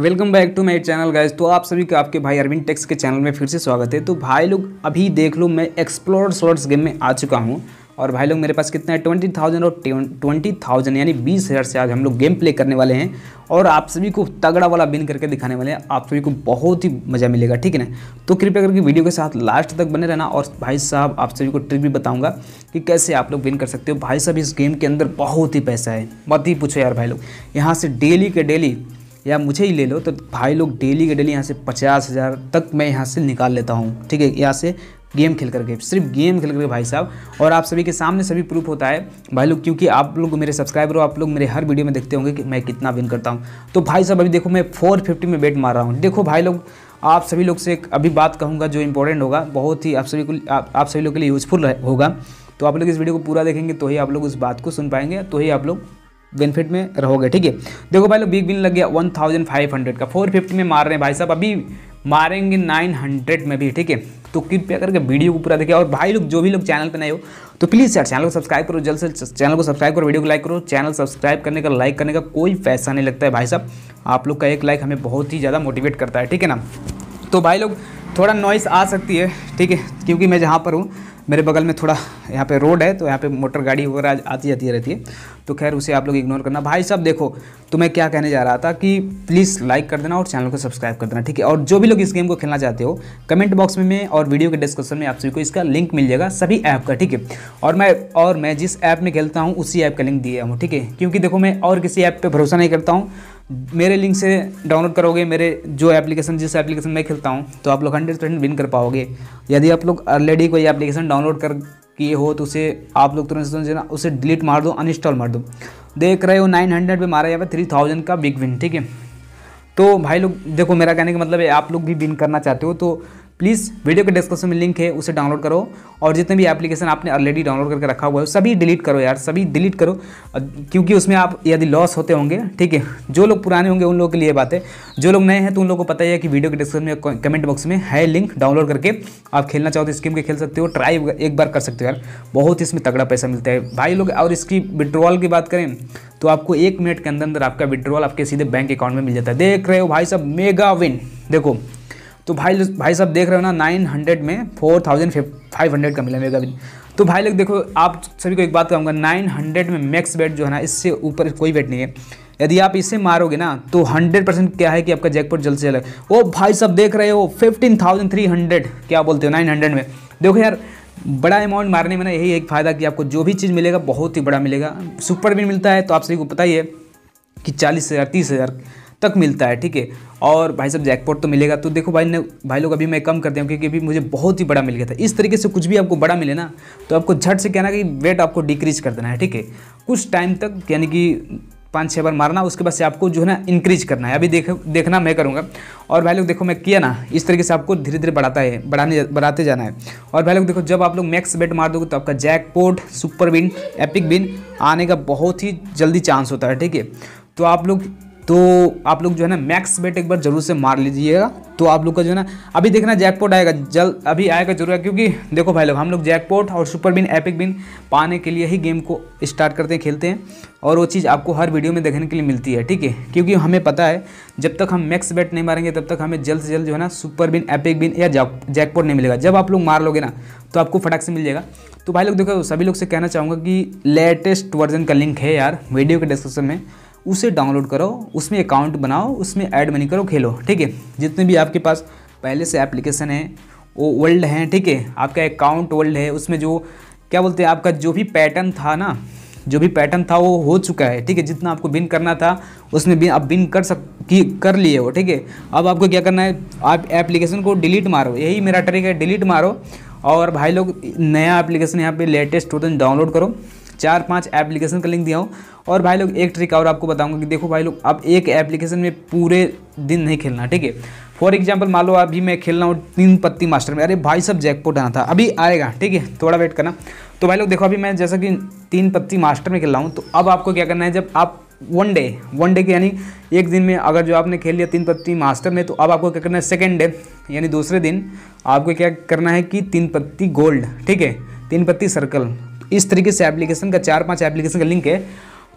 welcome back to my channel guys तो आप सभी का आपके भाई अरविंद टेक्स के चैनल में फिर से स्वागत है तो भाई लोग अभी देख लो मैं एक्सप्लोर शॉर्ट्स गेम में आ चुका हूँ और भाई लोग मेरे पास कितना है ट्वेंटी थाउजेंड और ट्वेंटी थाउजेंड यानी बीस हज़ार से आज हम लोग गेम प्ले करने वाले हैं और आप सभी को तगड़ा वाला बिन करके दिखाने वाले हैं आप सभी को बहुत ही मज़ा मिलेगा ठीक है ना तो कृपया करके वीडियो के साथ लास्ट तक बने रहना और भाई साहब आप सभी को ट्रिक भी बताऊंगा कि कैसे आप लोग विन कर सकते हो भाई साहब इस गेम के अंदर बहुत ही पैसा है मत ही पूछो यार भाई लोग यहाँ से डेली के डेली या मुझे ही ले लो तो भाई लोग डेली के डेली यहाँ से पचास हज़ार तक मैं यहाँ से निकाल लेता हूँ ठीक है यहाँ से गेम खेल करके सिर्फ गेम खेल करके भाई साहब और आप सभी के सामने सभी प्रूफ होता है भाई लोग क्योंकि आप लोग मेरे सब्सक्राइबर हो आप लोग मेरे हर वीडियो में देखते होंगे कि मैं कितना विन करता हूँ तो भाई साहब अभी देखो मैं फोर में बेट मार रहा हूँ देखो भाई लोग आप सभी लोग से एक अभी बात कहूँगा जो इंपॉर्टेंट होगा बहुत ही आप सभी को आप सभी लोग के लिए यूज़फुल होगा तो आप लोग इस वीडियो को पूरा देखेंगे तो ही आप लोग उस बात को सुन पाएंगे तो ही आप लोग बेनिफिट में रहोगे ठीक है देखो भाई लोग बिग बिन लग गया वन थाउजेंड फाइव हंड्रेड का फोर फिफ्टी में मार रहे हैं भाई साहब अभी मारेंगे नाइन हंड्रेड में भी ठीक है तो कृपया करके वीडियो को पूरा देखिए और भाई लोग जो भी लोग चैनल पर नए हो तो प्लीज़ यार चैनल को सब्सक्राइब करो जल्द से चैनल को सब्सक्राइब करो वीडियो को लाइक करो चैनल सब्सक्राइब करने का लाइक करने का कोई पैसा नहीं लगता है भाई साहब आप लोग का एक लाइक हमें बहुत ही ज़्यादा मोटिवेट करता है ठीक है ना तो भाई लोग थोड़ा नॉइस आ सकती है ठीक है क्योंकि मैं जहाँ पर हूँ मेरे बगल में थोड़ा यहाँ पे रोड है तो यहाँ पे मोटर गाड़ी वगैरह आती जाती रहती है तो खैर उसे आप लोग इग्नोर करना भाई साहब देखो तो मैं क्या कहने जा रहा था कि प्लीज़ लाइक कर देना और चैनल को सब्सक्राइब कर देना ठीक है और जो भी लोग इस गेम को खेलना चाहते हो कमेंट बॉक्स में, में और वीडियो के डिस्क्रिप्शन में आप सभी को इसका लिंक मिल जाएगा सभी ऐप का ठीक है और मैं और मैं जिस ऐप में खेलता हूँ उसी ऐप का लिंक दिया हूँ ठीक है क्योंकि देखो मैं और किसी ऐप पर भरोसा नहीं करता हूँ मेरे लिंक से डाउनलोड करोगे मेरे जो एप्लीकेशन जिस एप्लीकेशन में खेलता हूँ तो आप लोग हंड्रेड परसेंट विन कर पाओगे यदि आप लोग ऑलरेडी कोई एप्लीकेशन डाउनलोड कर किए हो तो उसे आप लोग तुरंत ना उसे डिलीट मार दो अनइंस्टॉल मार दो देख रहे हो नाइन हंड्रेड पर मारा यहाँ पे थ्री थाउजेंड का बिग विन ठीक है तो भाई लोग देखो मेरा कहने का मतलब है आप लोग भी विन करना चाहते हो तो प्लीज़ वीडियो के डिस्क्रिप्शन में लिंक है उसे डाउनलोड करो और जितने भी एप्लीकेशन आपने ऑलरेडी डाउनलोड करके रखा हुआ है सभी डिलीट करो यार सभी डिलीट करो क्योंकि उसमें आप यदि लॉस होते होंगे ठीक है जो लोग पुराने होंगे उन लोगों के लिए बात है जो लोग नए हैं तो उन लोगों को पता ही है कि वीडियो के डिस्क्रिप्शन में कमेंट बॉक्स में है लिंक डाउनलोड करके आप खेलना चाहो तो स्कीम के खेल सकते हो ट्राई एक बार कर सकते हो यार बहुत इसमें तगड़ा पैसा मिलता है भाई लोग और इसकी विड्रॉल की बात करें तो आपको एक मिनट के अंदर अंदर आपका विड्रॉल आपके सीधे बैंक अकाउंट में मिल जाता है देख रहे हो भाई साहब मेगा विन देखो तो भाई भाई साहब देख रहे हो ना नाइन हंड्रेड में फोर थाउजेंड फाइव हंड्रेड का मिला मेगा बिन तो भाई लोग देखो आप सभी को एक बात कहूँगा नाइन हंड्रेड में मैक्स बेट जो है ना इससे ऊपर कोई बेट नहीं है यदि आप इसे मारोगे ना तो हंड्रेड परसेंट क्या है कि आपका जैकपॉट जल्द से जल्द ओ भाई साहब देख रहे हो फिफ्टीन थाउजेंड थ्री हंड्रेड क्या बोलते हो नाइन हंड्रेड में देखो यार बड़ा अमाउंट मारने में ना यही एक फ़ायदा कि आपको जो भी चीज़ मिलेगा बहुत ही बड़ा मिलेगा सुपर भी मिलता है तो आप सभी को पता ही है कि चालीस हज़ार तीस हज़ार तक मिलता है ठीक है और भाई साहब जैकपॉट तो मिलेगा तो देखो भाई ने भाई लोग अभी मैं कम कर दिया क्योंकि अभी मुझे बहुत ही बड़ा मिल गया था इस तरीके से कुछ भी आपको बड़ा मिले ना तो आपको झट से कहना कि वेट आपको डिक्रीज कर देना है ठीक है कुछ टाइम तक यानी कि पाँच छः बार मारना उसके बाद से आपको जो है ना इंक्रीज करना है अभी देख देखना मैं करूँगा और भाई लोग देखो मैं किया ना इस तरीके से आपको धीरे धीरे बढ़ाता है बढ़ाने बढ़ाते जाना है और भाई लोग देखो जब आप लोग मैक्स बेट मार दोगे तो आपका jackpot super win epic win आने का बहुत ही जल्दी चांस होता है ठीक है तो आप लोग तो आप लोग जो है ना मैक्स बेट एक बार जरूर से मार लीजिएगा तो आप लोग का जो है ना अभी देखना जैकपॉट आएगा जल अभी आएगा जरूर है क्योंकि देखो भाई लोग हम लोग जैकपॉट और सुपर बिन एपिक बिन पाने के लिए ही गेम को स्टार्ट करते हैं खेलते हैं और वो चीज़ आपको हर वीडियो में देखने के लिए मिलती है ठीक है क्योंकि हमें पता है जब तक हम मैक्स बैट नहीं मारेंगे तब तक हमें जल्द से जल्द जो है ना सुपर बिन एपिक बिन या जैकपोट नहीं मिलेगा जब आप लोग मार लोगे ना तो आपको फटाक से मिल जाएगा तो भाई लोग देखो सभी लोग से कहना चाहूँगा कि लेटेस्ट वर्जन का लिंक है यार वीडियो के डिस्क्रिप्शन में उसे डाउनलोड करो उसमें अकाउंट बनाओ उसमें ऐड मनी करो खेलो ठीक है जितने भी आपके पास पहले से एप्लीकेशन है वो वर्ल्ड हैं ठीक है आपका अकाउंट वर्ल्ड है उसमें जो क्या बोलते हैं आपका जो भी पैटर्न था ना जो भी पैटर्न था वो हो चुका है ठीक है जितना आपको बिन करना था उसमें भी आप बिन कर सक की कर लिए हो ठीक है अब आपको क्या करना है आप एप्लीकेशन को डिलीट मारो यही मेरा ट्रिक है डिलीट मारो और भाई लोग नया एप्लीकेशन यहाँ पे लेटेस्ट टोटन डाउनलोड करो चार पाँच एप्लीकेशन का लिंक दिया हूँ और भाई लोग एक ट्रिक और आपको बताऊँगा कि देखो भाई लोग आप एक एप्लीकेशन में पूरे दिन नहीं खेलना ठीक है फॉर एग्जाम्पल मान लो अभी मैं खेल रहा हूँ तीन पत्ती मास्टर में अरे भाई सब जैकपोट आना था अभी आएगा ठीक है थोड़ा वेट करना तो भाई लोग देखो अभी मैं जैसा कि तीन पत्ती मास्टर में खेल रहा हूँ तो अब आपको क्या करना है जब आप वन डे वन डे के यानी एक दिन में अगर जो आपने खेल लिया तीन पत्ती मास्टर में तो अब आपको क्या करना है सेकेंड डे यानी दूसरे दिन आपको क्या करना है कि तीन पत्ती गोल्ड ठीक है तीन पत्ती सर्कल इस तरीके से एप्लीकेशन का चार पाँच एप्लीकेशन का लिंक है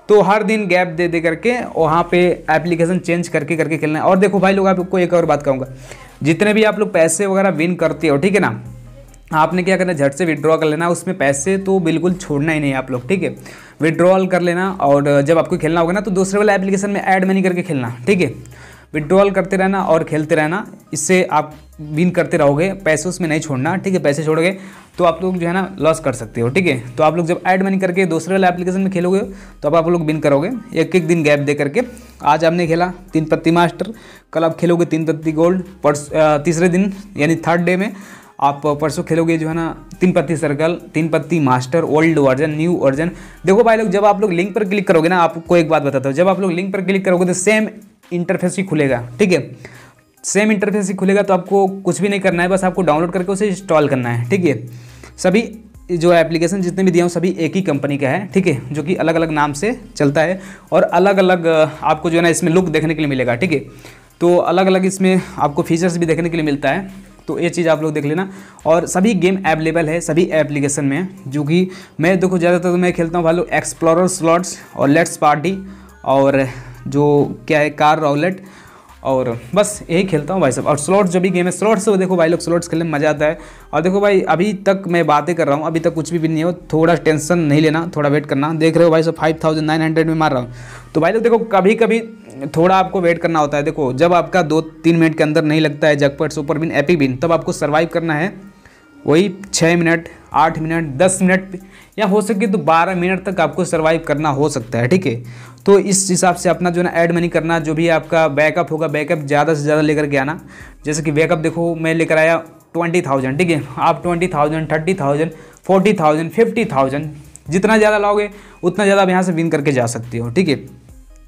तो हर दिन गैप दे दे करके वहाँ पे एप्लीकेशन चेंज करके करके खेलना है और देखो भाई लोग आपको एक और बात कहूँगा जितने भी आप लोग पैसे वगैरह विन करते हो ठीक है ना आपने क्या करना झट से विड्रॉ कर लेना उसमें पैसे तो बिल्कुल छोड़ना ही नहीं आप लोग ठीक है विड्रॉल कर लेना और जब आपको खेलना होगा ना तो दूसरे वाले एप्लीकेशन में ऐड मनी करके खेलना ठीक है विड्रॉल करते रहना और खेलते रहना इससे आप विन करते रहोगे पैसे उसमें नहीं छोड़ना ठीक है पैसे छोड़ोगे तो आप लोग जो है ना लॉस कर सकते हो ठीक है तो आप लोग जब ऐड मनी करके दूसरे वाले एप्लीकेशन में खेलोगे तो अब आप लोग विन करोगे एक एक दिन गैप दे करके आज आपने खेला तीन पत्ती मास्टर कल आप खेलोगे तीन पत्ती गोल्ड परस तीसरे दिन यानी थर्ड डे में आप परसों खेलोगे जो है ना तीन पत्ती circle Teen Patti master old version new version देखो भाई लोग जब आप लोग लिंक पर क्लिक करोगे ना आपको एक बात बताता हूँ जब आप लोग लिंक पर क्लिक करोगे तो सेम इंटरफेस ही खुलेगा ठीक है सेम इंटरफेस ही खुलेगा तो आपको कुछ भी नहीं करना है बस आपको डाउनलोड करके उसे इंस्टॉल करना है ठीक है सभी जो एप्लीकेशन जितने भी दिया हूँ सभी एक ही कंपनी का है ठीक है जो कि अलग अलग नाम से चलता है और अलग अलग आपको जो है ना इसमें लुक देखने के लिए मिलेगा ठीक है तो अलग अलग इसमें आपको फीचर्स भी देखने के लिए मिलता है तो ये चीज़ आप लोग देख लेना और सभी गेम अवेलेबल है सभी एप्लीकेशन में जो कि मैं देखो ज़्यादातर तो मैं खेलता हूँ भालू एक्सप्लोरर स्लॉट्स और लेट्स पार्टी और जो क्या है कार रॉलेट और बस यही खेलता हूँ भाई साहब और स्लॉट्स जो भी गेम है स्लॉट्स वो तो देखो भाई लोग स्लॉट्स खेलने में मज़ा आता है और देखो भाई अभी तक मैं बातें कर रहा हूँ अभी तक कुछ भी, भी नहीं हो थोड़ा टेंशन नहीं लेना थोड़ा वेट करना देख रहे हो भाई साहब फाइव थाउजेंड नाइन हंड्रेड में मार रहा हूँ तो भाई लोग देखो कभी कभी थोड़ा आपको वेट करना होता है देखो जब आपका दो तीन मिनट के अंदर नहीं लगता है जगपट सुपर बिन एपी बिन तब आपको सर्वाइव करना है वही छः मिनट आठ मिनट दस मिनट या हो सके तो बारह मिनट तक आपको सर्वाइव करना हो सकता है ठीक है तो इस हिसाब से अपना जो है ना ऐड मनी करना जो भी आपका बैकअप होगा बैकअप ज़्यादा से ज़्यादा लेकर के आना जैसे कि बैकअप देखो मैं लेकर आया ट्वेंटी थाउजेंड ठीक है आप twenty thousand thirty thousand forty thousand fifty thousand जितना ज़्यादा लाओगे उतना ज़्यादा आप यहाँ से विन करके जा सकते हो ठीक है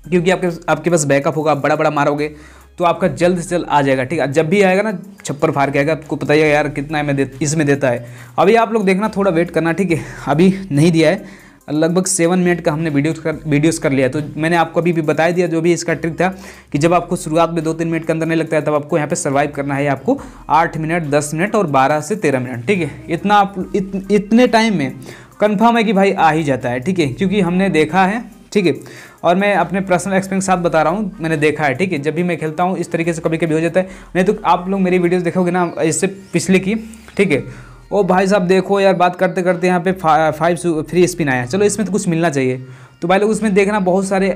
क्योंकि आपके आपके पास बैकअप होगा आप बड़ा बड़ा मारोगे तो आपका जल्द से जल्द आ जाएगा ठीक है जब भी आएगा ना छप्पर फार के आएगा आपको पता ही यार कितना में दे इसमें देता है अभी आप लोग देखना थोड़ा वेट करना ठीक है अभी नहीं दिया है लगभग सेवन मिनट का हमने वीडियो कर वीडियोस कर लिया तो मैंने आपको अभी भी बताया दिया जो भी इसका ट्रिक था कि जब आपको शुरुआत में दो तीन मिनट के अंदर नहीं लगता है तब आपको यहाँ पे सर्वाइव करना है आपको आठ मिनट दस मिनट और बारह से तेरह मिनट ठीक है इतना आप इत, इतने टाइम में कन्फर्म है कि भाई आ ही जाता है ठीक है क्योंकि हमने देखा है ठीक है और मैं अपने पर्सनल एक्सपीरियंस के साथ बता रहा हूँ मैंने देखा है ठीक है जब भी मैं खेलता हूँ इस तरीके से कभी कभी हो जाता है नहीं तो आप लोग मेरी वीडियोज़ देखोगे ना इससे पिछले की ठीक है ओ भाई साहब देखो यार बात करते करते यहाँ पे फाइव फ्री स्पिन आया चलो इसमें तो कुछ मिलना चाहिए तो भाई लोग उसमें देखना बहुत सारे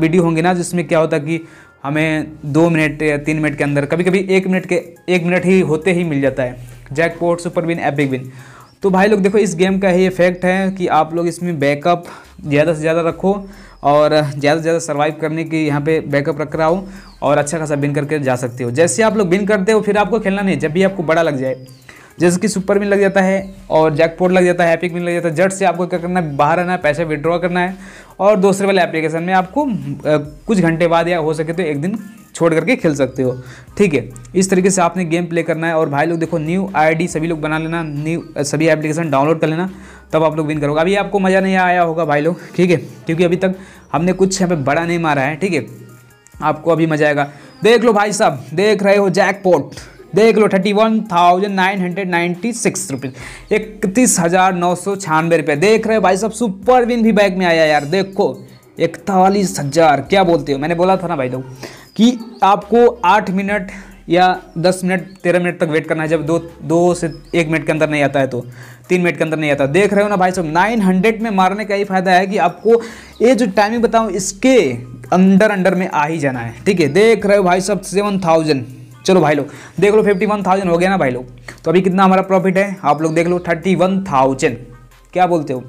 वीडियो होंगे ना जिसमें क्या होता कि हमें दो मिनट या तीन मिनट के अंदर कभी कभी एक मिनट के एक मिनट ही होते ही मिल जाता है jackpot super win epic win तो भाई लोग देखो इस गेम का ही इफेक्ट है कि आप लोग इसमें बैकअप ज़्यादा से ज़्यादा रखो और ज़्यादा से ज़्यादा सर्वाइव करने की यहाँ पे बैकअप रख रहा हूँ और अच्छा खासा बिन करके जा सकते हो जैसे आप लोग बिन करते हो फिर आपको खेलना नहीं जब भी आपको बड़ा लग जाए जैसे कि सुपर मिन लग जाता है और जैकपॉट लग जाता है हैपिक मिन लग जाता है जट से आपको क्या करना है बाहर आना है पैसे विड्रॉ करना है और दूसरे वाले एप्लीकेशन में आपको कुछ घंटे बाद या हो सके तो एक दिन छोड़ करके खेल सकते हो ठीक है इस तरीके से आपने गेम प्ले करना है और भाई लोग देखो न्यू आईडी सभी लोग बना लेना न्यू सभी एप्लीकेशन डाउनलोड कर लेना तब आप लोग विन करोगे अभी आपको मज़ा नहीं आया होगा भाई लोग ठीक है क्योंकि अभी तक हमने कुछ यहाँ पर बड़ा नहीं मारा है ठीक है आपको अभी मज़ा आएगा देख लो भाई साहब देख रहे हो जैक देख लो thirty one thousand nine hundred ninety six rupees इकतीस हज़ार नौ सौ छियानवे रुपये देख रहे हो भाई साहब सुपर विन भी बैग में आया यार देखो इकतालीस हज़ार क्या बोलते हो मैंने बोला था ना भाई लोग कि आपको आठ मिनट या दस मिनट तेरह मिनट तक वेट करना है जब दो दो से एक मिनट के अंदर नहीं आता है तो तीन मिनट के अंदर नहीं आता देख रहे हो ना भाई साहब नाइन हंड्रेड में मारने का ही फायदा है कि आपको ये जो टाइमिंग बताऊँ इसके अंडर अंडर में आ ही जाना है ठीक है देख रहे हो भाई साहब सेवन थाउजेंड चलो भाई लोग देख लो फिफ्टी वन थाउजेंड हो गया ना भाई लोग तो अभी कितना हमारा प्रॉफिट है आप लोग देख लो थर्टी वन थाउजेंड क्या बोलते हो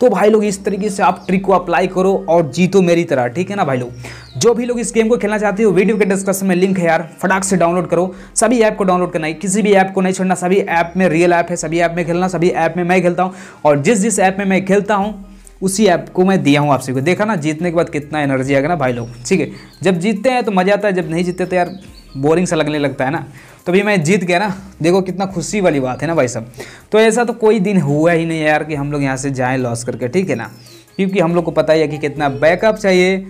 तो भाई लोग इस तरीके से आप ट्रिक को अप्लाई करो और जीतो मेरी तरह ठीक है ना भाई लोग जो भी लोग इस गेम को खेलना चाहते हो वीडियो के डिस्क्रिप्शन में लिंक है यार फटाक से डाउनलोड करो सभी ऐप को डाउनलोड करना है किसी भी ऐप को नहीं छोड़ना सभी ऐप में रियल ऐप है सभी ऐप में खेलना सभी ऐप में मैं खेलता हूँ और जिस जिस ऐप में मैं खेलता हूँ उसी ऐप को मैं दिया हूँ आपसे को देखा ना जीतने के बाद कितना एनर्जी आएगा ना भाई लोग ठीक है जब जीतते हैं तो मज़ा आता है जब नहीं जीतते तो यार बोरिंग सा लगने लगता है ना तो भी मैं जीत गया ना देखो कितना खुशी वाली बात है ना भाई साहब तो ऐसा तो कोई दिन हुआ ही नहीं यार कि हम लोग यहाँ से जाएँ लॉस करके ठीक है ना क्योंकि हम लोग को पता ही है कि कितना बैकअप चाहिए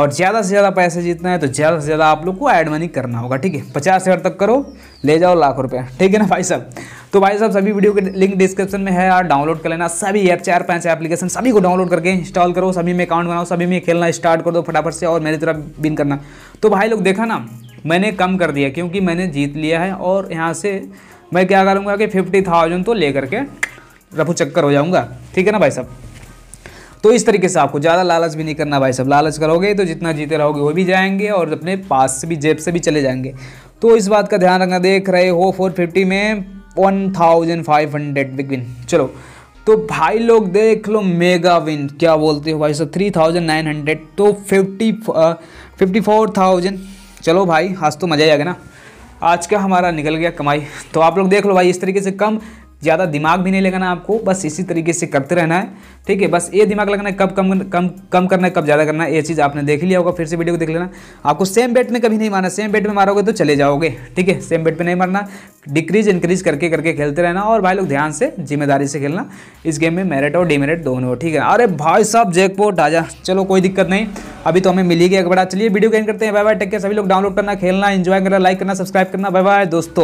और ज़्यादा से ज़्यादा पैसे जीतना है तो ज़्यादा से ज़्यादा आप लोग को ऐड मनी करना होगा ठीक है पचास हज़ार तक करो ले जाओ लाख रुपये ठीक है ना भाई साहब तो भाई साहब सभी वीडियो के लिंक डिस्क्रिप्शन में है यार डाउनलोड कर लेना सभी ऐप चार पाँच एप्लीकेशन सभी को डाउनलोड करके इंस्टॉल करो सभी में अकाउंट बनाओ सभी में खेलना स्टार्ट कर दो फटाफट से और मेरी तरफ बिन करना तो भाई लोग देखा ना मैंने कम कर दिया क्योंकि मैंने जीत लिया है और यहाँ से मैं क्या करूँगा कि फिफ्टी थाउजेंड तो ले करके रफू चक्कर हो जाऊँगा ठीक है ना भाई साहब तो इस तरीके से आपको ज़्यादा लालच भी नहीं करना भाई साहब लालच करोगे तो जितना जीते रहोगे वो भी जाएंगे और अपने पास से भी जेब से भी चले जाएंगे तो इस बात का ध्यान रखना देख रहे हो फोर फिफ्टी में one thousand five hundred big win चलो तो भाई लोग देख लो मेगा विन क्या बोलते हो भाई साहब थ्री थाउजेंड नाइन हंड्रेड तो फिफ्टी फिफ्टी फोर थाउजेंड चलो भाई आज तो मज़ा ही आ गया ना आज का हमारा निकल गया कमाई तो आप लोग देख लो भाई इस तरीके से कम ज़्यादा दिमाग भी नहीं लगाना आपको बस इसी तरीके से करते रहना है ठीक है बस ये दिमाग लगाना है कब कम कम कम करना है कब ज़्यादा करना है ये चीज़ आपने देख लिया होगा फिर से वीडियो को देख लेना आपको सेम बेट में कभी नहीं मारना सेम बेट में मारोगे तो चले जाओगे ठीक है सेम बेट पर नहीं मारना डिक्रीज इंक्रीज करके करके खेलते रहना और भाई लोग ध्यान से जिम्मेदारी से खेलना इस गेम में मेरिट और डिमेरिट दोनों हो ठीक है अरे भाई साहब जैकपॉट आजा चलो कोई दिक्कत नहीं अभी तो हमें मिली गई बड़ा चलिए वीडियो गेंद करते हैं बाय बाय टेक के सभी लोग डाउनलोड करना खेलना एंजॉय करना लाइक करना सब्सक्राइब करना बाय बाय दोस्तों